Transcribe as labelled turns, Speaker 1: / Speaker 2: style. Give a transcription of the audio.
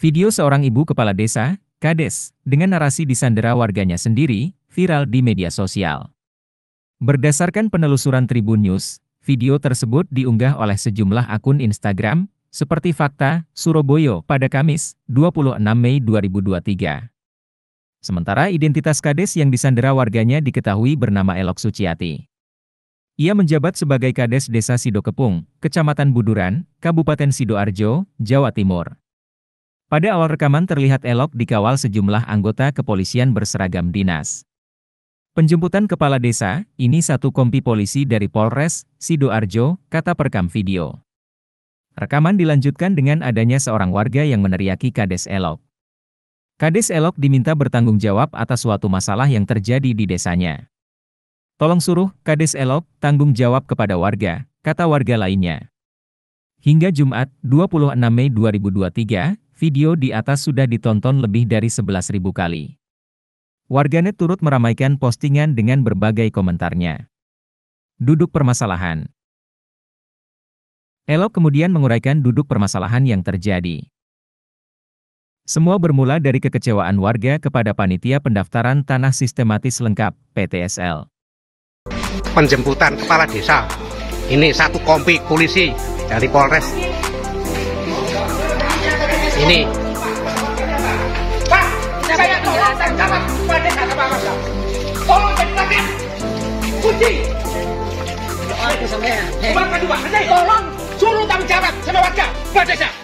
Speaker 1: Video seorang ibu kepala desa, Kades, dengan narasi disandera warganya sendiri, viral di media sosial. Berdasarkan penelusuran Tribun News, video tersebut diunggah oleh sejumlah akun Instagram, seperti Fakta, Surabaya pada Kamis, 26 Mei 2023. Sementara identitas Kades yang disandera warganya diketahui bernama Elok Suciati. Ia menjabat sebagai Kades Desa Sidokepung, Kecamatan Buduran, Kabupaten Sidoarjo, Jawa Timur. Pada awal rekaman terlihat Elok dikawal sejumlah anggota kepolisian berseragam dinas. Penjemputan kepala desa, ini satu kompi polisi dari Polres, Sidoarjo, kata perekam video. Rekaman dilanjutkan dengan adanya seorang warga yang meneriaki Kades Elok. Kades Elok diminta bertanggung jawab atas suatu masalah yang terjadi di desanya. Tolong suruh, kades elok, tanggung jawab kepada warga, kata warga lainnya. Hingga Jumat, 26 Mei 2023, video di atas sudah ditonton lebih dari 11.000 kali. Warganet turut meramaikan postingan dengan berbagai komentarnya. Duduk permasalahan. Elok kemudian menguraikan duduk permasalahan yang terjadi. Semua bermula dari kekecewaan warga kepada panitia pendaftaran tanah sistematis lengkap (PTSL) penjemputan kepala desa ini satu kompi polisi dari Polres ini Tolong saya menjelaskan Tolong kunci Tolong suruh tanggung jawab sama warga, Pak Desa